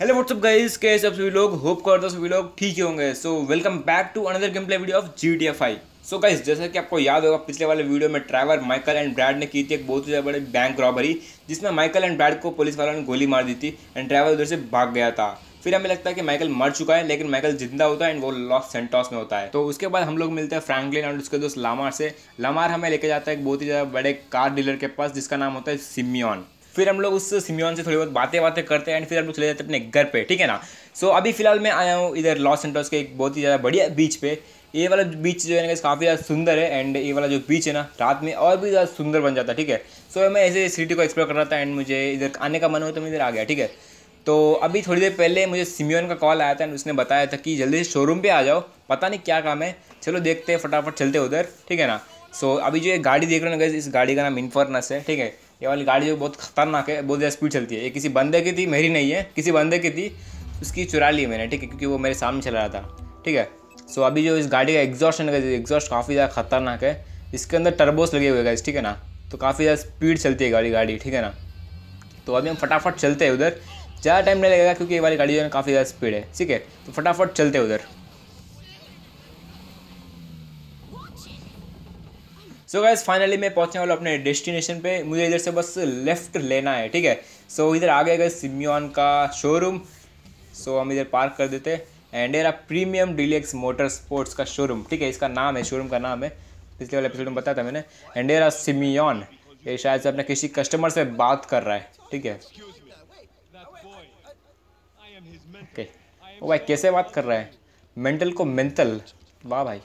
Hello what's up guys कैसे आप सभी लोग होप कर दो सभी लोग ठीक ही होंगे so welcome back to another game play video of G T F I so guys जैसा कि आपको याद होगा पिछले वाले वीडियो में ट्रैवर माइकल एंड ब्रैड ने की थी एक बहुत ही ज्यादा बड़ी बैंक रॉबरी जिसमें माइकल एंड ब्रैड को पुलिस वालों ने गोली मार दी थी एंड ट्रैवर उधर से भाग गया था फिर हमें लगता है कि माइकल मर चुका है लेकिन माइकल जिंदा होता है एंड वो लॉस सेंटॉस में होता है तो उसके बाद हम लोग मिलते हैं फ्रैंकलिन और उसके दोस्त लामार से लामार हमें लेके जाता है एक बहुत ही ज़्यादा बड़े कार डीलर के पास जिसका नाम होता है सिमियन फिर हम लोग उस सिमियन से थोड़ी बहुत बातें बातें करते हैं एंड फिर हम लोग चले जाते हैं अपने घर पे ठीक है ना सो so, अभी फिलहाल मैं आया हूँ इधर लॉस सेंटर्स के एक बहुत ही ज़्यादा बढ़िया बीच पे ये वाला बीच जो है ना काफ़ी ज़्यादा सुंदर है एंड ये वाला जो बीच है ना रात में और भी ज़्यादा सुंदर बन जाता है ठीक है सो so, मैं ऐसे सिटी को एक्सप्लोर कर रहा था एंड मुझे इधर आने का मन हो तो मैं इधर आ गया ठीक है तो अभी थोड़ी देर पहले मुझे सिमियन का कॉल आया था एंड उसने बताया था कि जल्दी से शोरूम पर आ जाओ पता नहीं क्या काम है चलो देखते हैं फटाफट चलते उधर ठीक है ना सो so, अभी जो ये गाड़ी देख रहे हो ना इस गाड़ी का नाम इन्फर्नस है ठीक है ये वाली गाड़ी जो बहुत खतरनाक है बहुत ज़्यादा स्पीड चलती है ये किसी बंदे की थी मेरी नहीं है किसी बंदे की थी उसकी चुरा ली मैंने ठीक है क्योंकि वो मेरे सामने चला रहा था ठीक है सो अभी जो इस गाड़ी का एग्जॉस्ट है एग्जॉस्ट काफ़ी ज़्यादा खतरनाक है इसके अंदर टर्बोस लगे हुए गाइस ठीक है ना तो काफ़ी ज़्यादा स्पीड चलती है गाड़ी गाड़ी ठीक है ना तो अभी हम फटाफट चलते हैं उधर ज़्यादा टाइम नहीं लगेगा क्योंकि ये वाली गाड़ी जो है काफ़ी ज़्यादा स्पीड है ठीक है तो फटाफट चलते हैं उधर सो गैस फाइनली मैं पहुंचने वाला अपने डेस्टिनेशन पे मुझे इधर से बस लेफ्ट लेना है ठीक है सो so, इधर आ गया गए सिम्योन का शोरूम सो so, हम इधर पार्क कर देते and era premium deluxe motor sports का शोरूम ठीक है इसका नाम है शोरूम का नाम है पिछले वाले एपिसोड में बताया था मैंने एंड एरा सिमियन ये शायद से अपने किसी कस्टमर से बात कर रहा है ठीक है ओके okay. Oh, भाई कैसे बात कर रहा है मेंटल को मेंटल वाह भाई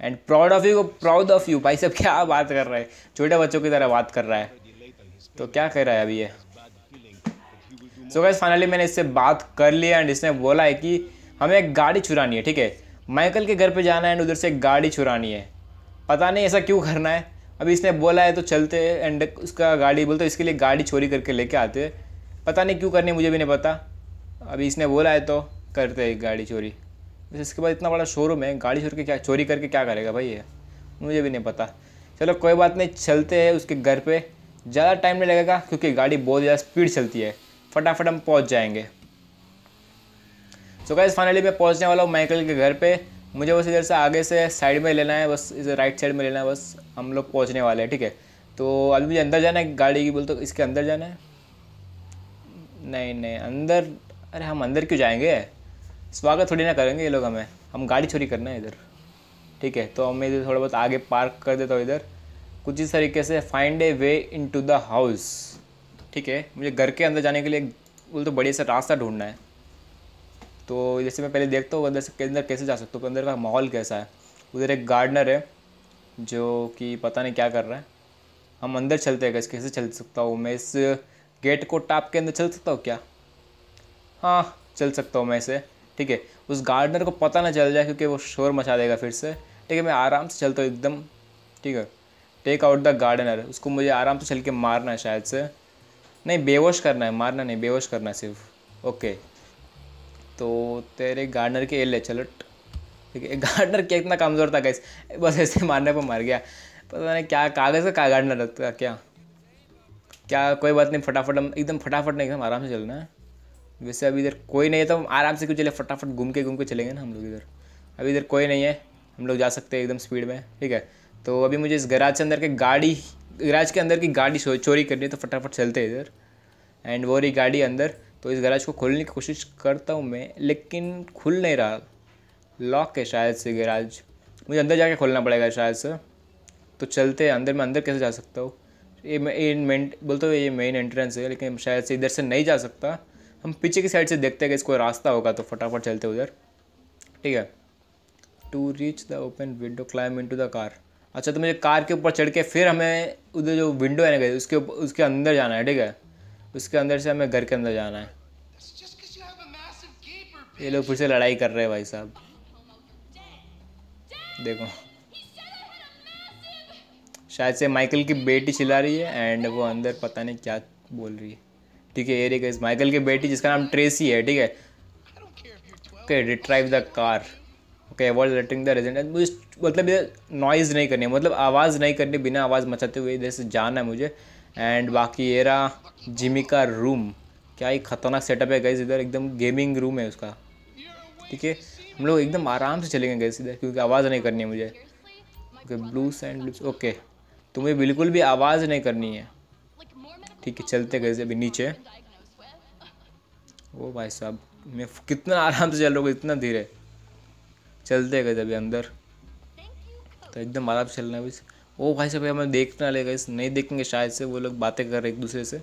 and proud of you proud of you भाई सब क्या बात कर रहा है छोटे बच्चों की तरह बात कर रहा है तो क्या कह रहा है अभी ये सो गैस फाइनली मैंने इससे बात कर लिया एंड इसने बोला है कि हमें एक गाड़ी चुरानी है ठीक है माइकल के घर पे जाना है एंड उधर से एक गाड़ी चुरानी है पता नहीं ऐसा क्यों करना है अभी इसने बोला है तो चलते एंड उसका गाड़ी बोलते इसके लिए गाड़ी चोरी करके लेके आते पता नहीं क्यों करनी मुझे भी नहीं पता अभी इसने बोला है तो करते गाड़ी चोरी इसके बाद इतना बड़ा शोरूम है गाड़ी छोड़ के क्या चोरी करके क्या करेगा भाई ये मुझे भी नहीं पता चलो कोई बात नहीं चलते हैं उसके घर पे ज़्यादा टाइम नहीं लगेगा क्योंकि गाड़ी बहुत ज़्यादा स्पीड चलती है फटाफट हम पहुँच जाएँगे सो गाइज फाइनली मैं पहुँचने वाला हूँ माइकल के घर पर मुझे बस इधर से आगे से साइड में लेना है बस इधर राइट साइड में लेना है बस हम लोग पहुँचने वाले हैं ठीक है तो अभी मुझे अंदर जाना है गाड़ी की बोल तो इसके अंदर जाना है नहीं नहीं अंदर अरे हम अंदर क्यों जाएंगे स्वागत थोड़ी ना करेंगे ये लोग हमें हम गाड़ी चोरी करना है इधर ठीक है तो हमें इधर थोड़ा बहुत आगे पार्क कर देता हूँ इधर कुछ इस तरीके से find a way into the house ठीक है मुझे घर के अंदर जाने के लिए बोल तो बढ़िया सा रास्ता ढूंढना है तो जैसे मैं पहले देखता हूँ अंदर से अंदर कैसे जा सकता हूँ तो अंदर का माहौल कैसा है उधर एक गार्डनर है जो कि पता नहीं क्या कर रहा है हम अंदर चलते हैं कैसे कैसे चल सकता हूँ मैं इस गेट को टाप के अंदर चल सकता हूँ क्या हाँ चल सकता हूँ मैं इसे ठीक है उस गार्डनर को पता ना चल जाए क्योंकि वो शोर मचा देगा फिर से ठीक है मैं आराम से चलता हूँ एकदम ठीक है टेक आउट द गार्डनर उसको मुझे आराम से चल के मारना है शायद से नहीं बेहोश करना है मारना नहीं बेहोश करना है सिर्फ ओके तो तेरे गार्डनर के एल चलो ठीक है गार्डनर क्या इतना कमज़ोर था कैसे बस ऐसे मारने पर मार गया पता नहीं क्या कागज़ का गार्डनर रखता क्या क्या कोई बात नहीं फटाफट एकदम फटाफट नहीं एकदम आराम से चलना है वैसे अभी इधर कोई नहीं है तो हम आराम से क्यों चले फटाफट घूम के घूम के चलेंगे ना हम लोग इधर अभी इधर कोई नहीं है हम लोग जा सकते हैं एकदम स्पीड में ठीक है तो अभी मुझे इस गराज के अंदर के गाड़ी गराज के अंदर की गाड़ी चोरी करनी है तो फटाफट चलते हैं इधर एंड वो रही गाड़ी अंदर तो इस गराज को खोलने की कोशिश करता हूँ मैं लेकिन खुल नहीं रहा लॉक है शायद से गराज मुझे अंदर जाके खोलना पड़ेगा शायद से तो चलते हैं अंदर मैं अंदर कैसे जा सकता हूँ ये मेन बोलते हो ये मेन एंट्रेंस है लेकिन शायद से इधर से नहीं जा सकता हम पीछे की साइड से देखते हैं कि इसको रास्ता होगा तो फटाफट चलते उधर ठीक है to reach the open window climb into the car अच्छा तो मुझे कार के ऊपर चढ़ के फिर हमें उधर जो विंडो है ना गई उसके उसके अंदर जाना है ठीक है उसके अंदर से हमें घर के अंदर जाना है ये लोग फिर से लड़ाई कर रहे हैं भाई साहब देखो शायद से माइकल की बेटी चिल्ला रही है एंड वो अंदर पता नहीं क्या बोल रही है ठीक है एरिया इस माइकल की बेटी जिसका नाम ट्रेसी है ठीक है okay retrieve the car okay avoid lettering the regent मतलब इधर नॉइज़ नहीं करनी है मतलब आवाज़ नहीं करनी बिना आवाज़ मचाते हुए इधर से जाना है मुझे एंड बाकी एरा जिमी का रूम क्या ही खतरनाक सेटअप है गैस इधर एकदम गेमिंग रूम है उसका ठीक है हम लोग एकदम आराम से चलेंगे गैस इधर क्योंकि आवाज़ नहीं करनी है मुझे ओके ब्लू सैंड ओके तुम्हें बिल्कुल भी आवाज़ नहीं करनी है ठीक है चलते गए अभी नीचे ओ भाई साहब मैं कितना आराम से चल चलोगे इतना धीरे चलते गए अभी अंदर तो एकदम आराम से चलना है ओ भाई साहब हमें देखना लेगा इस नहीं देखेंगे शायद से वो लोग बातें कर रहे एक दूसरे से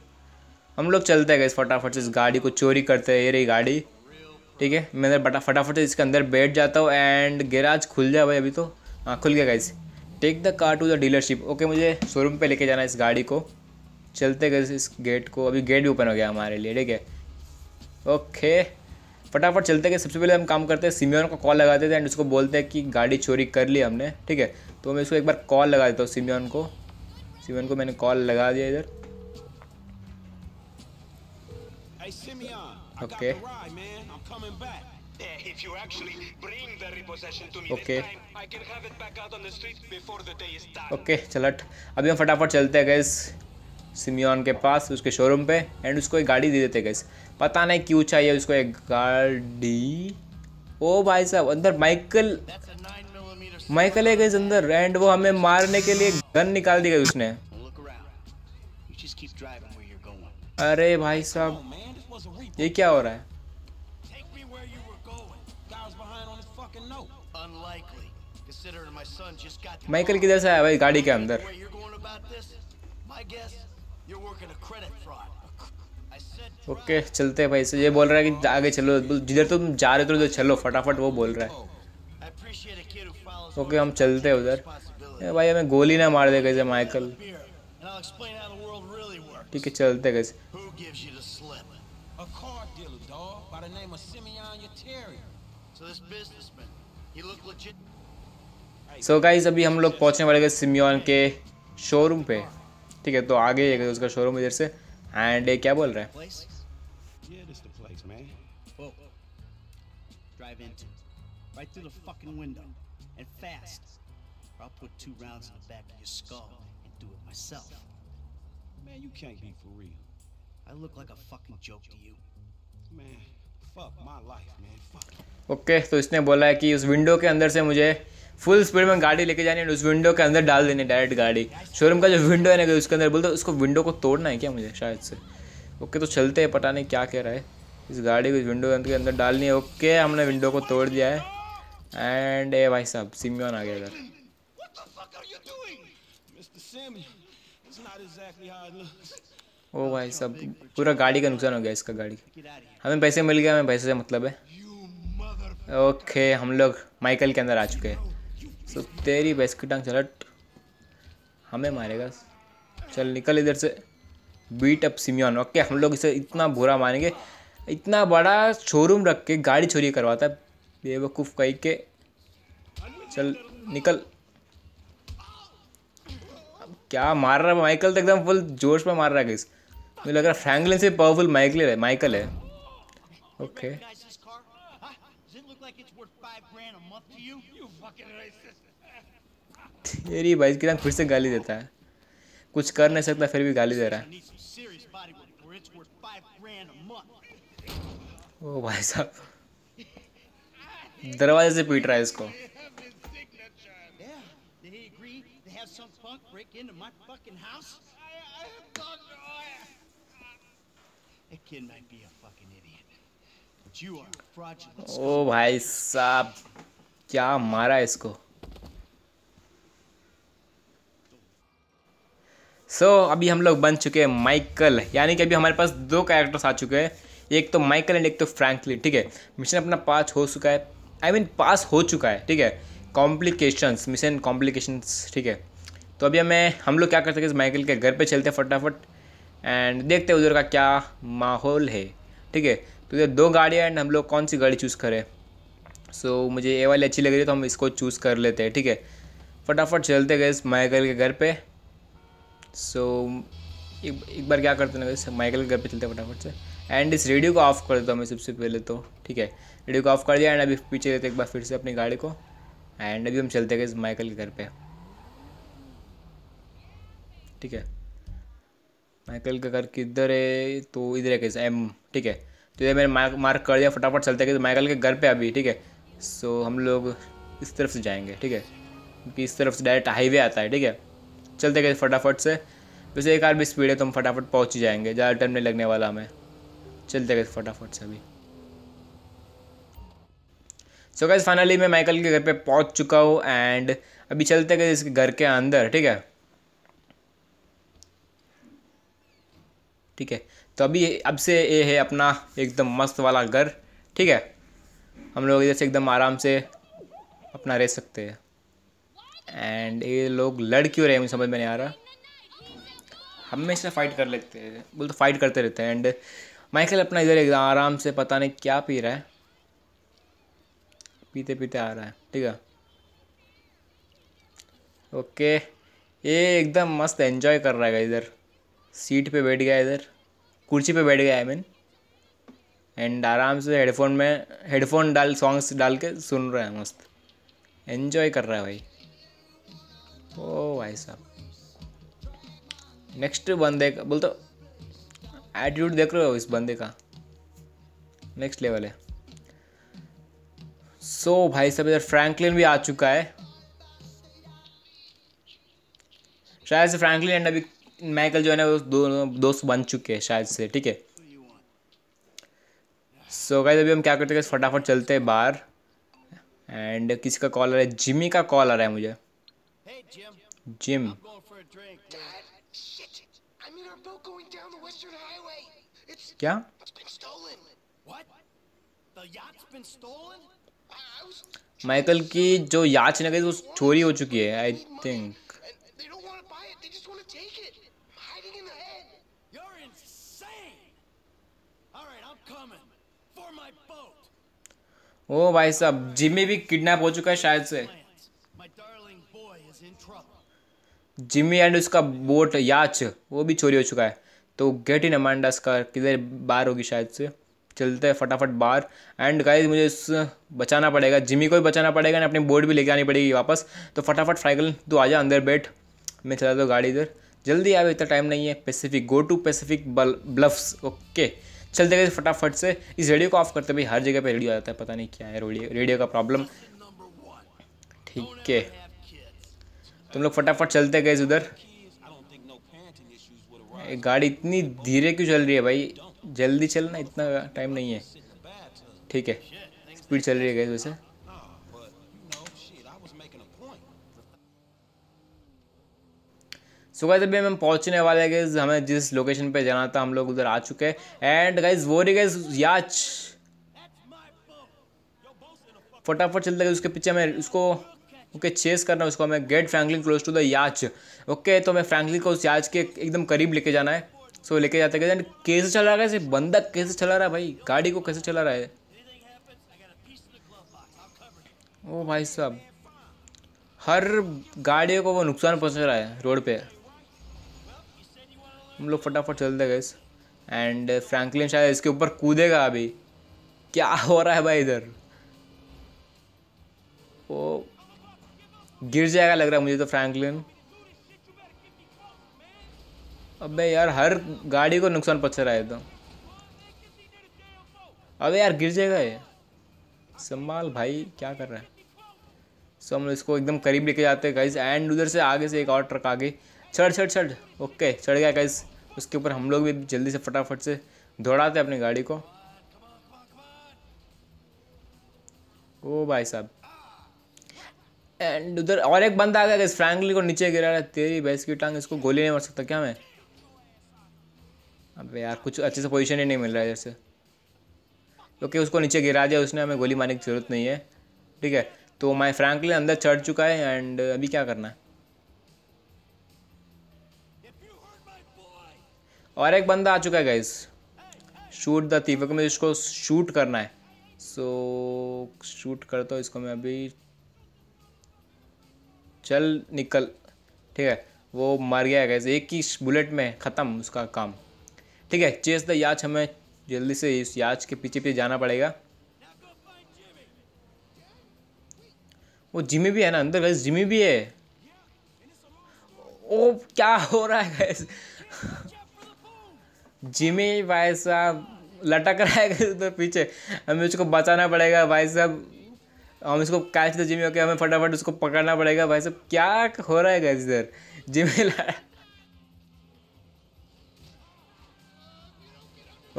हम लोग चलते गए फटाफट से इस गाड़ी को चोरी करते हैं ये रही गाड़ी ठीक है मैं बटा फटाफट से इसके अंदर बैठ जाता हूँ एंड गैराज खुल जाए भाई अभी तो हाँ खुल गया guys take the car to the dealership okay मुझे शोरूम पे लेके जाना है इस गाड़ी को चलते गए इस गेट को अभी गेट भी ओपन हो गया हमारे लिए ठीक है ओके फटाफट चलते गए सबसे पहले हम काम करते हैं सिमियन को कॉल लगाते थे एंड उसको बोलते हैं कि गाड़ी चोरी कर ली हमने ठीक है तो मैं इसको एक बार कॉल लगा देता हूँ सिमियन को सिमियन को मैंने कॉल लगा दिया इधर okay eh, If you actually bring the repossession to me okay. this time, I can have it back out on the street before the day is done. Okay, चलट अभी हम फटाफट चलते हैं गैस सिमियन के पास उसके शोरूम पे and उसको एक गाड़ी दे देते गए पता नहीं क्यों चाहिए उसको एक गाड़ी ओ भाई साहब अंदर माइकल माइकल है गैस अंदर एंड वो हमें मारने के लिए गन निकाल दी गई उसने अरे भाई साहब ये क्या हो रहा है माइकल किधर से आया भाई गाड़ी के अंदर ओके चलते हैं भाई से ये बोल रहा है कि आगे चलो जिधर तुम जा रहे हो तो चलो फटाफट वो बोल रहा है ओके हम चलते हैं उधर भाई हमें गोली ना मार दे कैसे माइकल ठीक है चलते कैसे सो so गाइस अभी हम लोग पहुंचने वाले सिमियन के शोरूम पे ठीक है तो आगे उसका शोरूम इधर से एंड क्या बोल रहा है window, and fast, or I'll put two rounds in the back of your skull and do it myself. Man, you can't be for real. I look like a fucking joke to you. Man, fuck my life, man. Fuck. Okay okay, तो इसने बोला है कि उस window के अंदर से मुझे फुल स्पीड में गाड़ी लेके जानी है उस विंडो के अंदर डाल देनी डायरेक्ट गाड़ी शोरूम का जो विंडो है ना उसके अंदर बोलते उसको विंडो को तोड़ना है क्या मुझे शायद से ओके okay, तो चलते हैं पता नहीं क्या कह रहा है इस गाड़ी को इस विंडो के अंदर डालनी है ओके okay, हमने विंडो को तोड़ दिया है एंड ए भाई साहब सिमियन आ गया इधर ओ भाई साहब पूरा गाड़ी का नुकसान हो गया इसका गाड़ी हमें पैसे मिल गया हमें पैसे से मतलब है ओके हम लोग माइकल के अंदर आ चुके हैं सो तेरी बैस की टांग चलट हमें मारेगा चल निकल इधर से बीट अप सिमियन ओके हम लोग इसे इतना बुरा मारेंगे इतना बड़ा शोरूम रख के गाड़ी चोरी करवाता है बेवकूफ़ कही के चल निकल अब क्या मार रहा है माइकल तो एकदम फुल जोश में मार रहा है मुझे लग रहा फ्रैंकलिन से पावरफुल माइकल है माइकल है ओके तेरी भाई की फिर से गाली देता है कुछ कर नहीं सकता फिर भी गाली दे रहा है ओ भाई साहब दरवाजे से पीट रहा है इसको ओ भाई साहब क्या मारा इसको सो so, अभी हम लोग बन चुके हैं माइकल यानी कि अभी हमारे पास दो कैरेक्टर्स आ चुके हैं एक तो माइकल एंड एक तो फ्रैंकलिन ठीक है मिशन अपना पांच हो चुका है आई मीन पास हो चुका है ठीक है कॉम्प्लिकेशंस मिशन कॉम्प्लिकेशंस ठीक है तो अभी हमें हम लोग क्या कर सकते हैं माइकल के घर पे चलते हैं फटाफट एंड देखते हैं उधर का क्या माहौल है ठीक है तो इधर दो गाड़ियाँ एंड हम लोग कौन सी गाड़ी चूज़ करें सो so, मुझे ये वाली अच्छी लग रही है तो हम इसको चूज़ कर लेते हैं ठीक है फटाफट चलते गए माइकल के घर पर सो so, एक, एक बार क्या करते ना माइकल के घर पर चलते फटाफट से एंड इस रेडियो को ऑफ कर देता हूँ मैं सबसे पहले तो ठीक है वीडियो को ऑफ कर दिया एंड अभी पीछे लेते एक बार फिर से अपनी गाड़ी को एंड अभी हम चलते गए माइकल के घर पे ठीक है माइकल का घर किधर है तो इधर है कैसे एम ठीक है तो ये मैंने मार्क मार्क कर दिया फटाफट चलते गए माइकल के घर पे अभी ठीक है सो हम लोग इस तरफ से जाएंगे ठीक है क्योंकि इस तरफ से डायरेक्ट हाईवे आता है ठीक है चलते गए फटाफट से वैसे एक आर भी स्पीड है तो हम फटाफट पहुँच ही जाएंगे ज़्यादा टाइम नहीं लगने वाला हमें चलते गए फटाफट से अभी सो गैस फाइनली मैं माइकल के घर पे पहुंच चुका हूँ एंड अभी चलते गए इसके घर के अंदर ठीक है ठीक है तो अभी अब से ये है अपना एकदम मस्त वाला घर ठीक है हम लोग इधर से एकदम आराम से अपना रह सकते हैं एंड ये लोग लड़ क्यों रहे मुझे समझ में नहीं आ रहा हमेशा फाइट कर लेते हैं बोल तो फाइट करते रहते हैं एंड माइकल अपना इधर एकदम आराम से पता नहीं क्या पी रहा है पीते पीते आ रहा है ठीक है ओके ये एकदम मस्त एंजॉय कर रहा है इधर सीट पे बैठ गया इधर कुर्सी पे बैठ गया आई मीन एंड आराम से हेडफोन में हेडफोन डाल सॉन्ग्स डाल के सुन रहा है मस्त एंजॉय कर रहा है भाई ओ भाई साहब नेक्स्ट बंदे का बोल तो एटीट्यूड देख रहे हो इस बंदे का नेक्स्ट लेवल है सो so, भाई सब इधर फ्रैंकलिन भी आ चुका है शायद से फ्रैंकलिन एंड अभी माइकल जो है ना वो दो, दोस्त बन चुके हैं शायद से ठीक है सो गाइस अभी हम क्या करते हैं फटाफट चलते हैं बाहर एंड किसी का कॉल आ रहा है जिमी का कॉल आ रहा है मुझे जिम क्या माइकल की जो याच नगरी वो चोरी हो चुकी है आई थिंक ओ भाई साहब जिम्मी भी किडनैप हो चुका है शायद से जिम्मी एंड उसका बोट याच वो भी चोरी हो चुका है तो गेट इन अमांडास का किधर बार होगी शायद से चलते हैं फटाफट बाहर एंड गाइज मुझे इस बचाना पड़ेगा जिमी को भी बचाना पड़ेगा ना अपनी बोर्ड भी लेके आनी पड़ेगी वापस तो फटाफट फ्राइकल तो आ जा अंदर बैठ मैं चला दो गाड़ी इधर जल्दी आए इतना टाइम नहीं है Pacific go to Pacific Bluffs okay चलते गए फटाफट से इस रेडियो को ऑफ करते भाई हर जगह पे रेडियो आ जाता है पता नहीं क्या है रेडियो रेडियो का प्रॉब्लम ठीक है तुम लोग फटाफट चलते गए उधर गाड़ी इतनी धीरे क्यों चल रही है भाई जल्दी चलना इतना टाइम नहीं है ठीक है स्पीड चल रही है गैस वैसे सो गाइज अभी हम पहुंचने वाले हैं गैस हमें जिस लोकेशन पे जाना था हम लोग उधर आ चुके हैं एंड गाइज वो रही गैस याच फटाफट चलते गए उसके पीछे हमें उसको ओके okay, चेस करना है उसको हमें get Franklin close to the yacht okay तो हमें फ्रैंकलिन को उस याच के एकदम करीब लेके जाना है सो लेके जाते गए कैसे चला रहा है बंदा कैसे चला रहा है भाई गाड़ी को कैसे चला रहा है ओ भाई साहब हर गाड़ी को वो नुकसान पहुंच रहा है रोड पे हम लोग फटाफट चलते गए एंड फ्रैंकलिन शायद इसके ऊपर कूदेगा अभी क्या हो रहा है भाई इधर वो गिर जाएगा लग रहा है मुझे तो फ्रैंकलिन अबे यार हर गाड़ी को नुकसान पहुँच रहा है तो अबे यार गिर जाएगा ये संभाल भाई क्या कर रहा है सो हम इसको एकदम करीब लेके जाते हैं गाइज एंड उधर से आगे से एक और ट्रक आ गई चढ़ चढ़ चढ़ ओके चढ़ गया गाइज उसके ऊपर हम लोग भी जल्दी से फटाफट से दौड़ाते अपनी गाड़ी को ओ भाई साहब एंड उधर और एक बंदा आ गया फ्रैंकली को नीचे गिरा रहा है तेरी भैंस की टांग इसको गोली नहीं मार सकता क्या मैं अब यार कुछ अच्छे से पोजीशन ही नहीं मिल रहा है जैसे ओके उसको नीचे गिरा दिया उसने हमें गोली मारने की ज़रूरत नहीं है ठीक है तो माई फ्रैंकलिन अंदर चढ़ चुका है एंड अभी क्या करना है और एक बंदा आ चुका है गाइस शूट द थीफ को मुझे इसको शूट करना है सो so, शूट करता हूँ इसको मैं अभी चल निकल ठीक है वो मर गया है गाइज एक ही बुलेट में ख़त्म उसका काम ठीक है चेस द याच हमें जल्दी से इस याच के पीछे पीछे जाना पड़ेगा वो जिमी भी है ना अंदर गैस जिमी भी है ओ क्या हो रहा है गैस जिमी भाई साहब लटक रहा है गैस उधर पीछे हमें उसको बचाना पड़ेगा भाई साहब हम इसको कैच दे जिमी ओके हमें फटाफट उसको पकड़ना पड़ेगा भाई साहब क्या हो रहा है गैस इधर जिमी लड़ा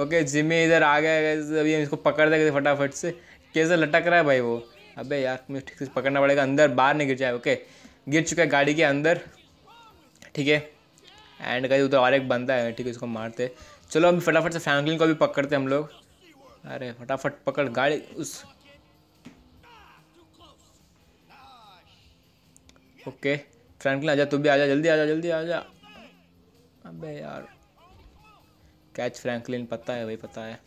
ओके जिमी इधर आ गया अभी हम इसको पकड़ देंगे फटाफट से कैसे लटक रहा है भाई वो अबे यार मुझे ठीक से पकड़ना पड़ेगा अंदर बाहर नहीं गिर जाए ओके गिर चुका है गाड़ी के अंदर ठीक है एंड कहीं उधर और एक बंदा है ठीक है इसको मारते चलो हम फटाफट से फ्रैंकलिन को भी पकड़ते हम लोग अरे फटाफट पकड़ गाड़ी उस ओके फ्रैंकलिन आजा तू भी आजा जल्दी आजा जल्दी आजा अबे यार कैच फ्रैंकलिन पता है भाई पता है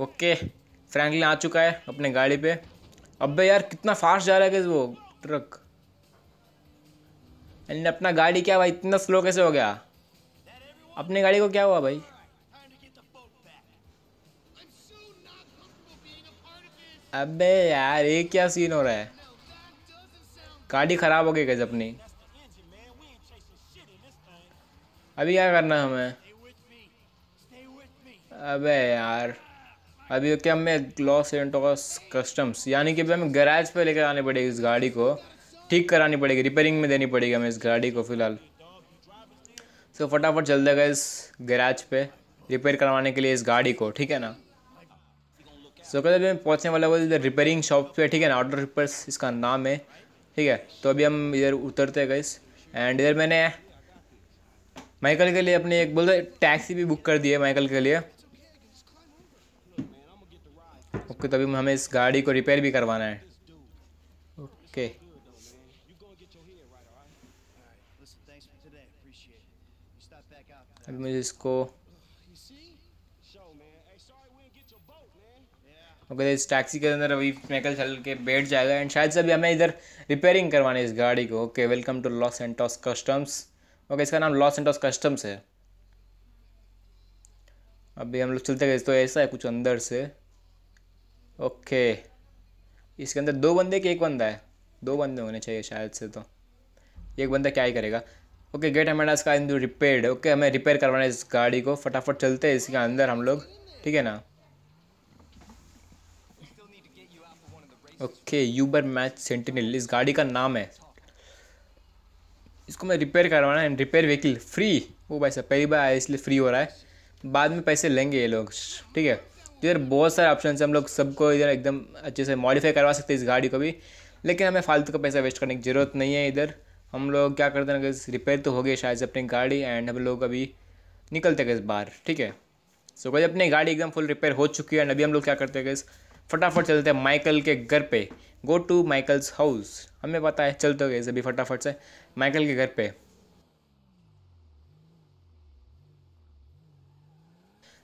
ओके फ्रैंकलिन आ चुका है अपने गाड़ी पे अबे यार कितना फास्ट जा रहा है वो ट्रक एंड अपना गाड़ी क्या भाई इतना स्लो कैसे हो गया अपने गाड़ी को क्या हुआ भाई अबे यार ये क्या सीन हो रहा है गाड़ी ख़राब हो गई कैसे अपनी अभी क्या करना है हमें अबे यार अभी क्या हमें लॉस एंटोस कस्टम्स यानी कि अभी हमें गैराज पे लेकर आनी पड़ेगी इस गाड़ी को ठीक करानी पड़ेगी रिपेयरिंग में देनी पड़ेगी हमें इस गाड़ी को फ़िलहाल so, फटाफट चल देगा इस गैराज पे रिपेयर करवाने के लिए इस गाड़ी को ठीक है ना सो कहते हैं पहुँचने वाला वो इधर रिपेयरिंग शॉप पे ठीक है ना ऑटो रिपेयर इसका नाम है ठीक है तो अभी हम इधर उतरते गए इस एंड इधर मैंने माइकल के लिए अपने एक बोलते टैक्सी भी बुक कर दी है माइकल के लिए ओके तभी हमें इस गाड़ी को रिपेयर भी करवाना है ओके अभी मुझे इसको ओके इस टैक्सी के अंदर अभी मैकल चल के बैठ जाएगा एंड शायद से अभी हमें इधर रिपेयरिंग करवानी है इस गाड़ी को okay welcome to Los Santos customs okay इसका नाम लॉस एंटॉस कस्टम्स है अभी हम लोग चलते गए तो ऐसा है कुछ अंदर से ओके इसके अंदर दो बंदे के एक बंदा है दो बंदे होने चाहिए शायद से तो एक बंदा क्या ही करेगा ओके गेट हमारा का इन रिपेयर्ड ओके हमें रिपेयर करवाना है इस गाड़ी को फटाफट चलते हैं इसके अंदर हम लोग ठीक है ना ओके यूबर मैच सेंटिनल इस गाड़ी का नाम है इसको मैं रिपेयर करवाना है रिपेयर व्हीकल फ्री वो भाई साहब पहली बार आया इसलिए फ्री हो रहा है बाद में पैसे लेंगे ये लोग ठीक है इधर तो बहुत सारे ऑप्शन है हम लोग सबको इधर एकदम अच्छे से मॉडिफाई करवा सकते हैं इस गाड़ी को भी लेकिन हमें फालतू का पैसा वेस्ट करने की ज़रूरत नहीं है इधर हम लोग क्या करते हैं अगर रिपेयर तो हो गए शायद अपनी गाड़ी एंड हम लोग अभी निकलते गए बाहर ठीक है सो गई अपनी गाड़ी एकदम फुल रिपेयर हो चुकी है एंड अभी हम लोग क्या करते हैं फटाफट चलते हैं माइकल के घर पे गो टू माइकल्स हाउस हमें पता है चलते हो गए अभी फटाफट से माइकल के घर पे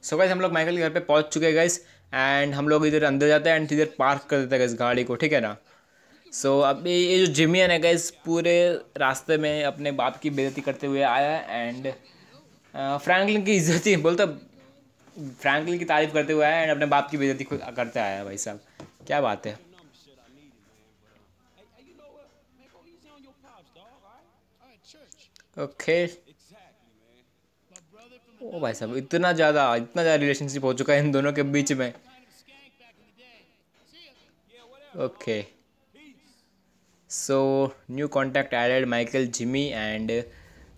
सो गाइज हम लोग माइकल के घर पे पहुंच चुके हैं गाइज एंड हम लोग इधर अंदर जाते हैं एंड इधर पार्क कर देते हैं गाइज गाड़ी को ठीक है ना सो so, अभी ये जो जिमियन है गाइज पूरे रास्ते में अपने बाप की बेजती करते हुए आया है एंड फ्रैंकलिन की इज्जत बोलता फ्रैंकलिन की तारीफ करते हुए आया एंड अपने बाप की बेजती करते आया भाई साहब क्या बात है Okay. ओ भाई साहब इतना ज़्यादा इतना ज़्यादा रिलेशनशिप हो चुका है इन दोनों के बीच में okay so new contact added Michael Jimmy and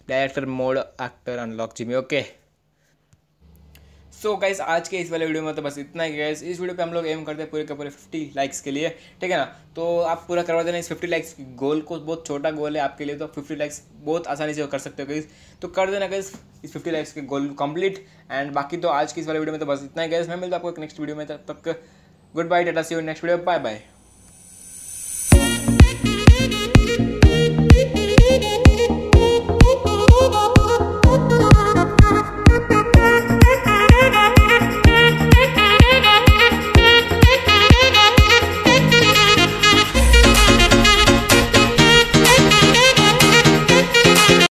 director mode actor unlock Jimmy okay so so guys आज के इस वाले वीडियो में तो बस इतना ही गाइस इस वीडियो पे हम लोग एम करते हैं पूरे के पूरे फिफ्टी लाइक्स के लिए ठीक है ना तो आप पूरा करवा देना इस फिफ्टी लाइक्स गोल को बहुत छोटा गोल है आपके लिए तो फिफ्टी लाइक्स बहुत आसानी से कर सकते हो गाइस तो कर देना गाइस इस फिफ्टी लाइक्स के गोल कंप्लीट एंड बाकी तो आज के इस वाले वीडियो में तो बस इतना ही गाइस मैं मिलता आपको नेक्स्ट वीडियो में तब तक good bye tata see you next video bye bye